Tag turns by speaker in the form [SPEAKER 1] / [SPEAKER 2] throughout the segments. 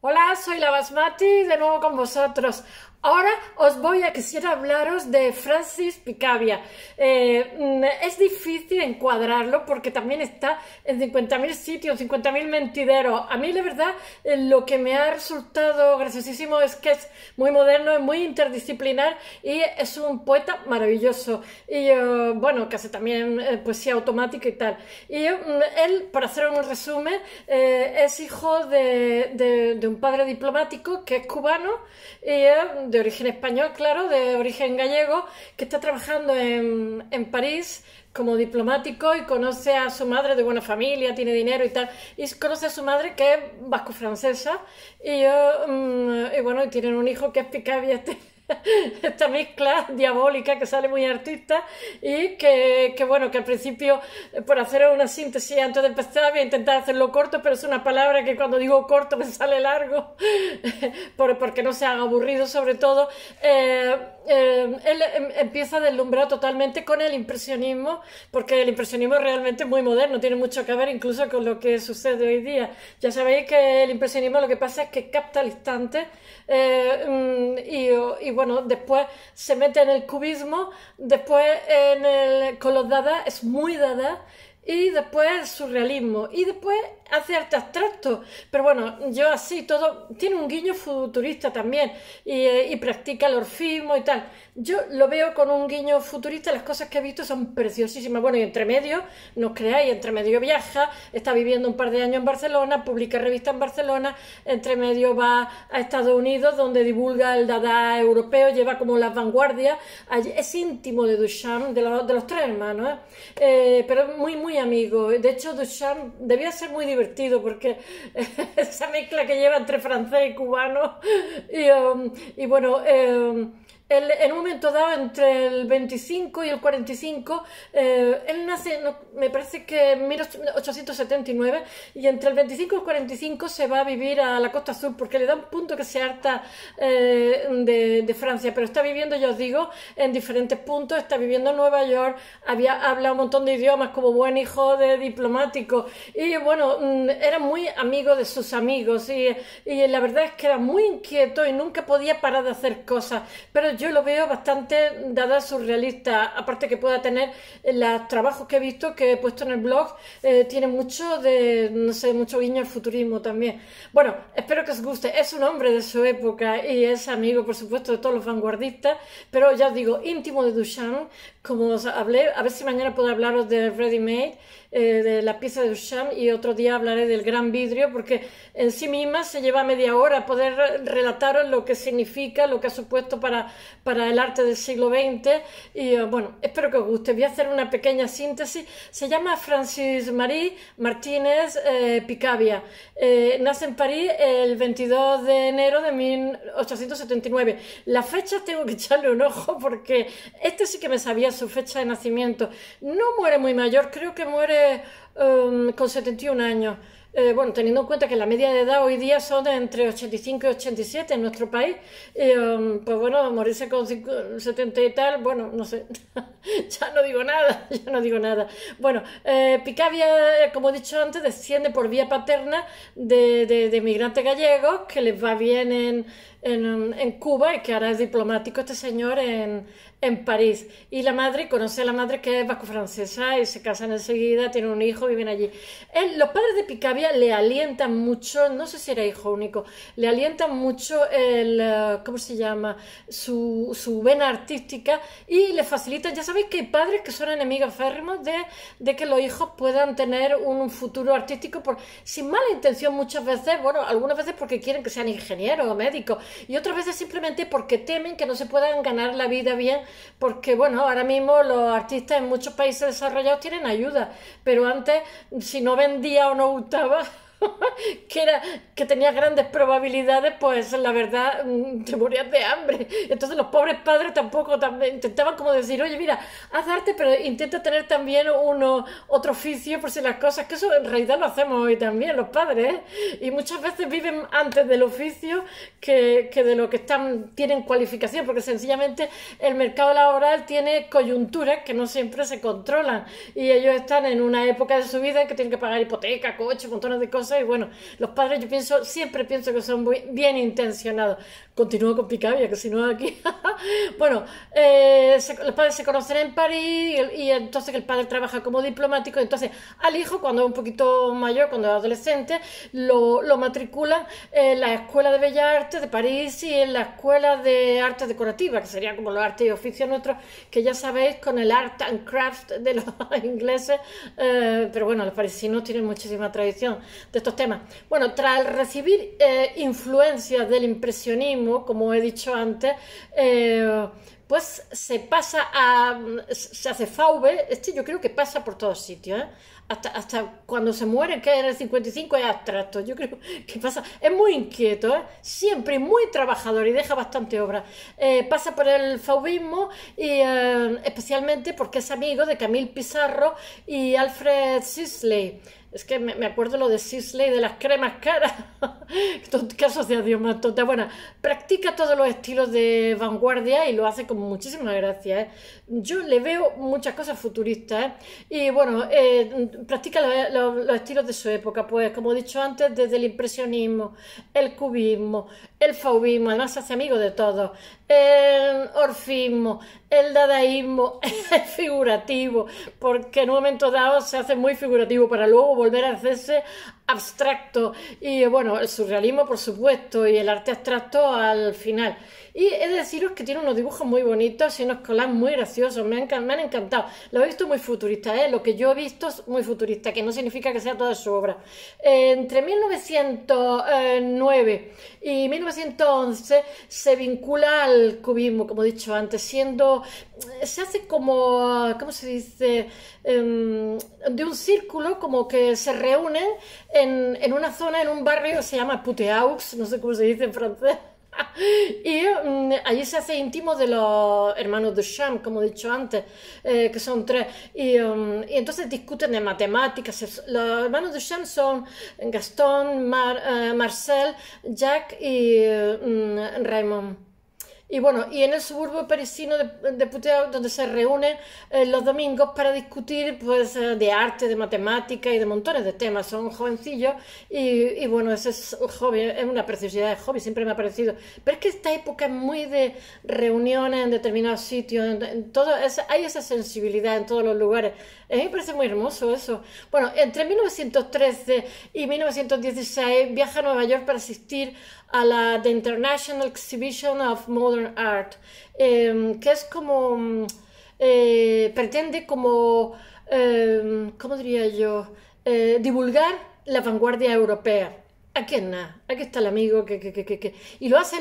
[SPEAKER 1] Hola soy la Basmati, de nuevo con vosotros. Ahora os voy a quisiera hablaros de Francis Picabia. Eh, mm, es difícil encuadrarlo porque también está en 50.000 sitios, 50.000 mentideros. A mí la verdad eh, lo que me ha resultado graciosísimo es que es muy moderno, es muy interdisciplinar y es un poeta maravilloso. Y eh, bueno, que hace también poesía automática y tal. Y mm, él, para hacer un resumen, es hijo de un padre diplomático, que es cubano, es de origen español, claro, de origen gallego, que está trabajando en, en París como diplomático y conoce a su madre de buena familia, tiene dinero y tal, y conoce a su madre que es vasco-francesa, y, mm, y, bueno, y tienen un hijo que es Picabia esta mezcla diabólica que sale muy artista y que, bueno, que al principio, eh, por hacer una síntesis antes de empezar, voy a intentar hacerlo corto, pero es una palabra que cuando digo corto me sale largo, porque no se haga aburrido sobre todo. Eh, Em, él em, empieza a deslumbrar totalmente con el impresionismo, porque el impresionismo es realmente muy moderno, tiene mucho que ver incluso con lo que sucede hoy día. Ya sabéis que el impresionismo lo que pasa es que capta el instante eh, mm, y, bueno, después se mete en el cubismo, después en el, con los dadas, es muy dada y después surrealismo, y después hace arte abstracto. Pero bueno, yo así todo, tiene un guiño futurista también, eh, y, practica el orfismo y tal. Yo lo veo con un guiño futurista, las cosas que he visto son preciosísimas. Bueno, y entre medio, no os creáis, entre medio viaja, está viviendo un par de años en Barcelona, publica revista en Barcelona, entre medio va a Estados Unidos, donde divulga el dada europeo, lleva como las vanguardias, es íntimo de Duchamp, de, los, tres hermanos, ¿eh? Eh, pero muy, muy amigo. De hecho, Duchamp debía ser muy divertido porque esa mezcla que lleva entre francés y cubano. Y, um, bueno, em, en un momento dado, entre el 25 y el 45, eh, él nace, me parece que en 1879, y entre el 25 y el 45 se va a vivir a la costa sur, porque le da un punto que se harta eh, de, Francia, pero está viviendo, yo os digo, en diferentes puntos, está viviendo en Nueva York, había, hablado un montón de idiomas como buen hijo de diplomático, y bueno, mm, era muy amigo de sus amigos, y, la verdad es que era muy inquieto y nunca podía parar de hacer cosas, pero yo lo veo bastante dada surrealista, aparte que pueda tener eh, los trabajos que he visto, que he puesto en el blog, eh, tiene mucho de, no sé, mucho guiño al futurismo también. Bueno, espero que os guste, es un hombre de su época y es amigo, por supuesto, de todos los vanguardistas, pero ya os digo, íntimo de Duchamp, como os hablé, a ver si mañana puedo hablaros de Ready Made, eh, de la pieza de Duchamp y otro día hablaré del gran vidrio porque en sí misma se lleva media hora poder relatar lo que significa, lo que ha supuesto para, para el arte del siglo XX y eh, bueno, espero que os guste. Voy a hacer una pequeña síntesis. Se llama Francis Marie Martínez Picavia eh, Picabia. nace en París el 22 de enero de 1879. La fecha tengo que echarle un ojo porque este sí que me sabía su fecha de nacimiento. No muere muy mayor, creo que muere eh, con 71 años. Eh, bueno, teniendo en cuenta que la media de edad hoy día son entre 85 y 87 en nuestro país, eh, pues bueno, morirse con 70 y tal, bueno, no sé, ya no digo nada, ya no digo nada. Bueno, Picavia, como he dicho antes, desciende por vía paterna de, de, de gallegos que les va bien en, en, en, Cuba, que ahora es diplomático este señor en, en, París. Y la madre, conoce a la madre que es vasco-francesa y se casan enseguida, tienen un hijo, viven allí. los padres de Picabia le alientan mucho, no sé si era hijo único, le alientan mucho el, eh, ¿cómo se llama?, su, su vena artística y le facilitan, ya sabéis que hay padres que son enemigos férrimos de, de que los hijos puedan tener un futuro artístico por, sin mala intención muchas veces, bueno, algunas veces porque quieren que sean ingenieros o médicos, y otras veces simplemente porque temen que no se puedan ganar la vida bien, porque bueno, ahora mismo los artistas en muchos países desarrollados tienen ayuda, pero antes si no vendía o no gustaba que, era, que tenía grandes probabilidades, pues la verdad mm, te morías de hambre. Entonces los pobres padres tampoco también, intentaban como decir, oye, mira, haz arte, pero intenta tener también uno, otro oficio por si las cosas, que eso en realidad lo hacemos hoy también los padres, ¿eh? y muchas veces viven antes del oficio que, que, de lo que están, tienen cualificación, porque sencillamente el mercado laboral tiene coyunturas que no siempre se controlan y ellos están en una época de su vida en que tienen que pagar hipoteca, coche, montones de cosas y bueno, los padres yo pienso, siempre pienso que son muy bien intencionados. Continúo con Picabia, que si no aquí Bueno, eh, los padres se conocen en París y, entonces entonces el padre trabaja como diplomático. Entonces al hijo, cuando es un poquito mayor, cuando es adolescente, lo, lo matriculan en la Escuela de Bellas Artes de París y en la Escuela de Artes Decorativas, que sería como los artes y oficios nuestros, que ya sabéis, con el art and craft de los ingleses. Eh, pero bueno, los parisinos tienen muchísima tradición de estos temas. Bueno, tras recibir eh, influencias del impresionismo, como he dicho antes, eh, eh, pues se pasa a, se hace faube, este yo creo que pasa por todos sitios, ¿eh? hasta, cuando se muere, que en el 55, es abstracto, yo creo que pasa, es muy inquieto, ¿eh? siempre muy trabajador y deja bastante obra, pasa por el fauvismo y especialmente porque es amigo de Camille Pizarro y Alfred Sisley, es que me, acuerdo lo de Sisley de las cremas caras. ¿Qué Dios más tonta? Bueno, practica todos los estilos de vanguardia y lo hace con muchísima gracia. ¿eh? Yo le veo muchas cosas futuristas. ¿eh? Y bueno, eh, practica los, estilos de su época, pues como he dicho antes, desde el impresionismo, el cubismo, el faubismo, Además, hace amigo de todos el orfismo, el dadaísmo, el figurativo, porque en un momento dado se hace muy figurativo para luego volver a hacerse abstracto y bueno, el surrealismo por supuesto y el arte abstracto al final. Y he de deciros que tiene unos dibujos muy bonitos y unos colas muy graciosos. Me han, me han encantado. Lo he visto muy futurista, ¿eh? Lo que yo he visto es muy futurista, que no significa que sea toda su obra. entre 1909 y 1911 se vincula al cubismo, como he dicho antes, siendo... Se hace como... ¿Cómo se dice? Em, de un círculo como que se reúnen en, en una zona, en un barrio se llama Puteaux, no sé cómo se dice en francés Y mm, allí se hace íntimo de los hermanos Duchamp, como he dicho antes, eh, que son tres. Mm, y, entonces discuten de matemáticas. Los hermanos Duchamp son Gastón, eh, Marcel, Jack y mm, Raymond. Y bueno, y en el suburbio parisino de, de donde se reúnen eh, los domingos para discutir pues, eh, de arte, de matemática y de montones de temas. Son jovencillos y, y bueno, ese es un hobby, es una preciosidad de hobby, siempre me ha parecido. Pero es que esta época es muy de reuniones en determinados sitios, en, todo, es, hay esa sensibilidad en todos los lugares. A mí me parece muy hermoso eso. Bueno, entre 1913 y 1916 viaja a Nueva York para asistir a la International Exhibition of Modern Art, em, que es como, mm, eh, pretende como, em, ¿cómo diría yo?, eh, divulgar la vanguardia europea. Aquí es nada, aquí está el amigo que, Y lo hacen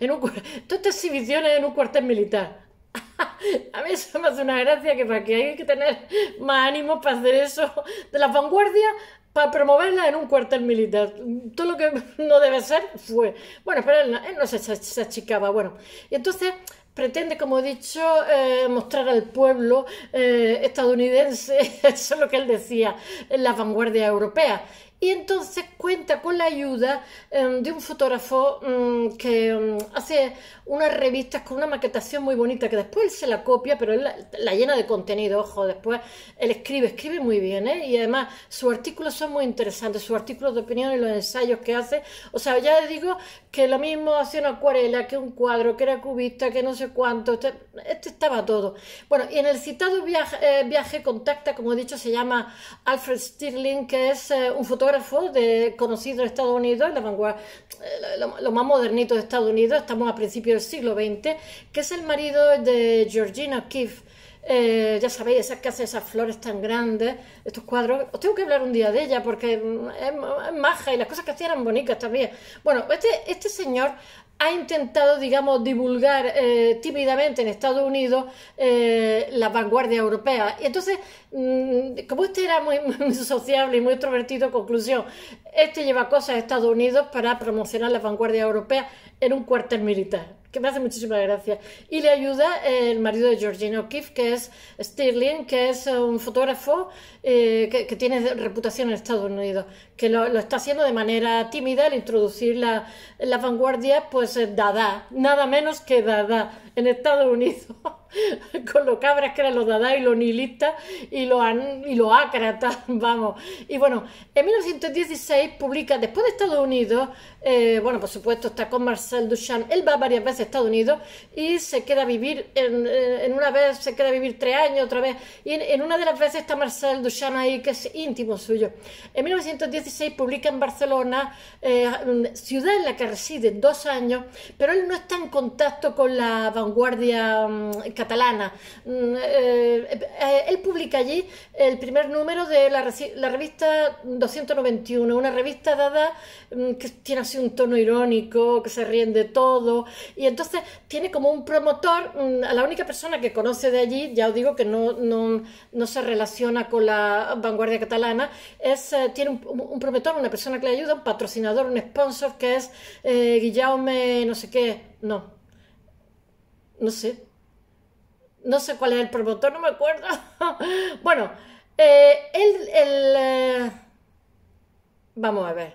[SPEAKER 1] en un, todas exhibiciones en un cuartel militar. A mí eso me hace una gracia que para que hay que tener más ánimo para hacer eso de la vanguardia para promoverla en un cuartel militar. Todo lo que no debe ser fue. Bueno, pero él, no se, achicaba. Bueno, y entonces pretende, como he dicho, eh, mostrar al pueblo eh, estadounidense, eso es lo que él decía, en la vanguardia europea y entonces cuenta con la ayuda em, de un fotógrafo mm, que mm, hace unas revistas con una maquetación muy bonita que después él se la copia, pero él la, llena de contenido, ojo, después él escribe, escribe muy bien, ¿eh? y además sus artículos son muy interesantes, sus artículos de opinión y los ensayos que hace, o sea, ya digo que lo mismo hace una acuarela que un cuadro, que era cubista, que no sé cuánto, este, este estaba todo. Bueno, y en el citado viaje, eh, viaje contacta, como he dicho, se llama Alfred Stirling, que es eh, un fotógrafo de conocido Estados Unidos, la eh, lo, más modernito de Estados Unidos, estamos a principios del siglo XX, que es el marido de Georgina Keefe, eh, ya sabéis, esas que hace esas flores tan grandes, estos cuadros. Os tengo que hablar un día de ella porque es, maja y las cosas que hacía eran bonitas también. Bueno, este, este señor ha intentado, digamos, divulgar eh, tímidamente en Estados Unidos eh, la vanguardia europea. Y entonces, mm, como este era muy, sociable y muy extrovertido, conclusión, este lleva cosas a Estados Unidos para promocionar la vanguardia europea en un cuartel militar que me hace muchísimas gracias, Y le ayuda el marido de Georgina O'Keeffe, que es Stirling, que es un fotógrafo eh, que, tiene reputación en Estados Unidos, que lo, está haciendo de manera tímida al introducir la, la vanguardia, pues Dada, nada menos que Dada en Estados Unidos. con los cabras que eran los dada y los nihilistas y los, y ácratas, vamos. Y bueno, en 1916 publica, después de Estados Unidos, eh, bueno, por supuesto está con Marcel Duchamp, él va varias veces a Estados Unidos y se queda a vivir, en, eh, una vez se queda a vivir tres años, otra vez, y en, una de las veces está Marcel Duchamp ahí, que es íntimo suyo. En 1916 publica en Barcelona, eh, ciudad en la que reside dos años, pero él no está en contacto con la vanguardia mm, catalana. Mm, eh, eh, él publica allí el primer número de la, revista 291, una revista dada mm, que tiene así un tono irónico, que se ríen de todo, y entonces tiene como un promotor, mm, a la única persona que conoce de allí, ya os digo que no, se relaciona con la vanguardia catalana, es, eh, tiene un, promotor, una persona que le ayuda, un patrocinador, un sponsor, que es Guillaume, no sé qué, no, no sé, no sé cuál es el promotor, no me acuerdo. bueno, eh, él... el, eh, vamos a ver.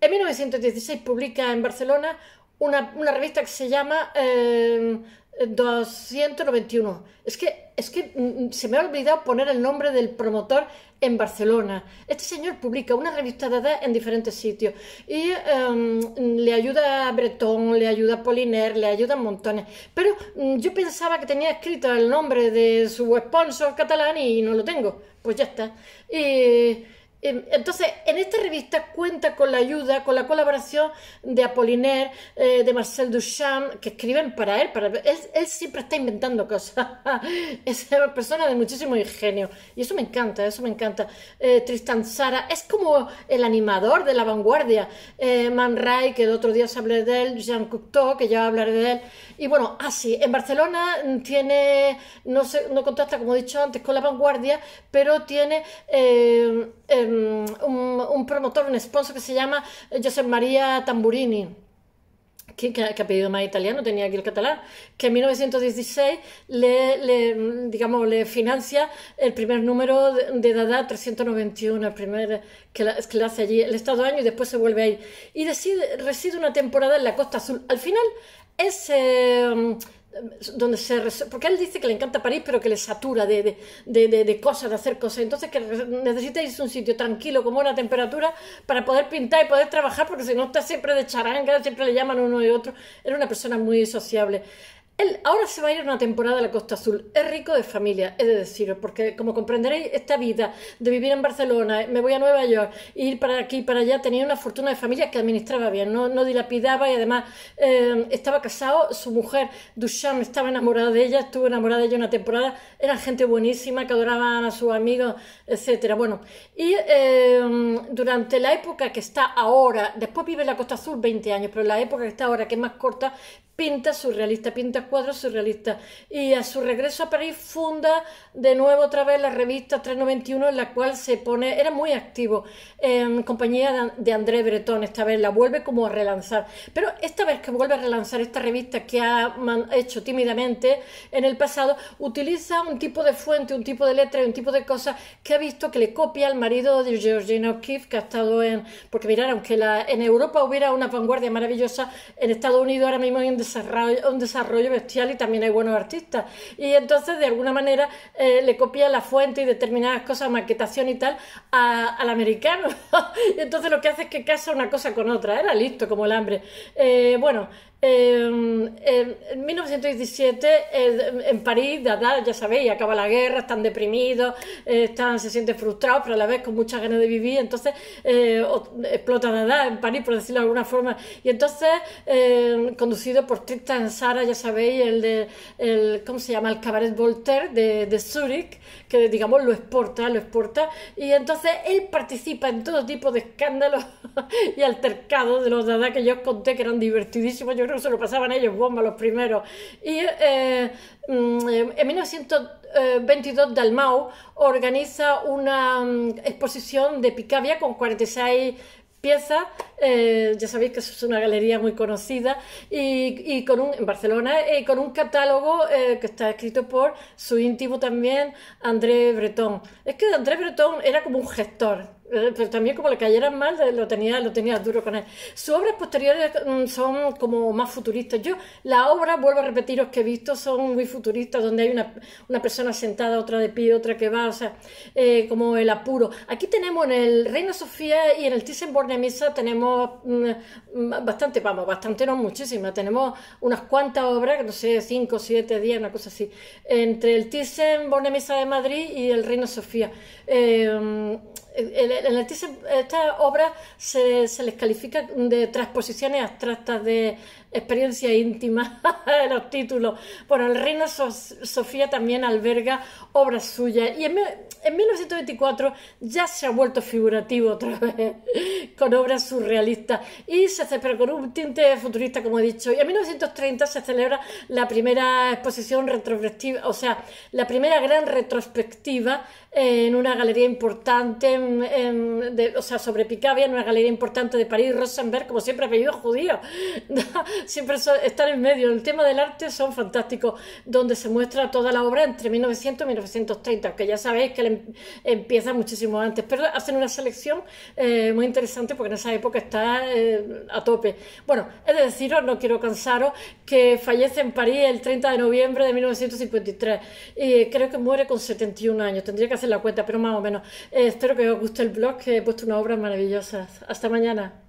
[SPEAKER 1] En 1916 publica en Barcelona una, revista que se llama eh, 291. Es que, es que mm, mm, se me ha olvidado poner el nombre del promotor en Barcelona. Este señor publica una revista de edad en diferentes sitios y em, le ayuda a Breton, le ayuda a Poliner, le ayuda a montones. Pero mm, yo pensaba que tenía escrito el nombre de su sponsor catalán y no lo tengo. Pues ya está. Em, entonces, en esta revista cuenta con la ayuda, con la colaboración de Apollinaire, eh, de Marcel Duchamp, que escriben para él. Para él, él siempre está inventando cosas. es una persona de muchísimo ingenio. Y eso me encanta, eso me encanta. Eh, Tristan Sara es como el animador de la vanguardia. Eh, Man Ray, que el otro día se hablé de él, Jean Cocteau, que ya hablaré de él. Y bueno, así, ah, en Barcelona mm, tiene, no, sé, no contacta, como he dicho antes, con la vanguardia, pero tiene eh, em, un, promotor, un sponsor que se llama Josep María Tamburini. Que, ha pedido más italiano, tenía aquí el catalán, que en 1916 le, digamos, le financia el primer número de, Dada 391, el primer que, que le hace allí el estado año y después se vuelve ahí. Y decide, reside una temporada en la Costa Azul. Al final es... Eh, donde se porque él dice que le encanta París pero que le satura de, de, de, cosas de hacer cosas entonces que necesitáis un sitio tranquilo con buena temperatura para poder pintar y poder trabajar porque si no está siempre de charanga siempre le llaman uno y otro era una persona muy sociable él ahora se va a ir una temporada a la Costa Azul. Es rico de familia, es de deciros, porque como comprenderéis, esta vida de vivir en Barcelona, eh, me voy a Nueva York, e ir para aquí, y para allá, tenía una fortuna de familia que administraba bien, no, dilapidaba y además eh, estaba casado. Su mujer, Duchamp, estaba enamorada de ella, estuvo enamorada de ella una temporada. Era gente buenísima que adoraban a sus amigos, etc. Bueno, y em, durante la época que está ahora, después vive en la Costa Azul 20 años, pero la época que está ahora, que es más corta, pinta surrealista, pinta cuadros surrealistas. Y a su regreso a París funda de nuevo otra vez la revista 391 en la cual se pone, era muy activo, en compañía de André Breton, esta vez la vuelve como a relanzar. Pero esta vez que vuelve a relanzar esta revista que ha hecho tímidamente en el pasado, utiliza un tipo de fuente, un tipo de letra y un tipo de cosas que ha visto que le copia al marido de Georgina O'Keeffe, que ha estado en... Porque mirar, aunque en Europa hubiera una vanguardia maravillosa, en Estados Unidos ahora mismo hay un un desarrollo bestial y también hay buenos artistas. Y entonces, de alguna manera, eh, le copia la fuente y determinadas cosas, maquetación y tal, al americano. y entonces lo que hace es que casa una cosa con otra. ¿eh? Era listo como el hambre. Eh, bueno, Em, en 1917, en París, ya sabéis, acaba la guerra, están deprimidos, están, se sienten frustrados, pero a la vez con muchas ganas de vivir, entonces eh, explota Dada en París, por decirlo de alguna forma. Y entonces, em, conducido por Tristan Sara, ya sabéis, el de, ¿cómo se llama? El Cabaret Voltaire de, de que digamos lo exporta, lo exporta, y entonces él participa en todo tipo de escándalos y altercados de los Dada que yo os conté que eran divertidísimos. Yo eso se lo pasaban ellos bomba los primeros. Y eh, mm, en 1922 Dalmau organiza una mm, exposición de Picabia con 46 piezas, eh, ya sabéis que es una galería muy conocida, y, con un, en Barcelona, y eh, con un catálogo que está escrito por su íntimo también, André Breton. Es que André Breton era como un gestor, eh, pero pues también como le cayeran mal, eh, lo tenía, lo tenía duro con él. Sus obras posteriores mm, son como más futuristas. Yo, la obra vuelvo a repetiros, que he visto son muy futuristas, donde hay una, persona sentada, otra de pie, otra que va, o sea, eh, como el apuro. Aquí tenemos en el reino Sofía y en el Thyssen-Bornemisza tenemos mm, mm, bastante, vamos, bastante no muchísimas, tenemos unas cuantas obras, no sé, 5, 7, 10, una cosa así, entre el Thyssen-Bornemisza de Madrid y el reino Sofía. Eh, el, el estas obras se, se, les califica de transposiciones abstractas de experiencia íntima en los títulos. Bueno, el Reino Sofía también alberga obras suyas y en, 1924 ya se ha vuelto figurativo otra vez con obras surrealistas y se pero con un tinte futurista, como he dicho. Y en 1930 se celebra la primera exposición retrospectiva, o sea, la primera gran retrospectiva en una galería importante, o sea, sobre Picabia, en una galería importante de París, Rosenberg, como siempre, apellido judío siempre so, están en medio. El tema del arte son fantásticos, donde se muestra toda la obra entre 1900 y 1930, que ya sabéis que le, em, empieza muchísimo antes. Pero hacen una selección eh, muy interesante porque en esa época está eh, a tope. Bueno, es de deciros, no quiero cansaros, que fallece en París el 30 de noviembre de 1953 y eh, creo que muere con 71 años. Tendría que hacer la cuenta, pero más o menos. espero que os guste el blog, que he puesto unas obras maravillosas. Hasta mañana.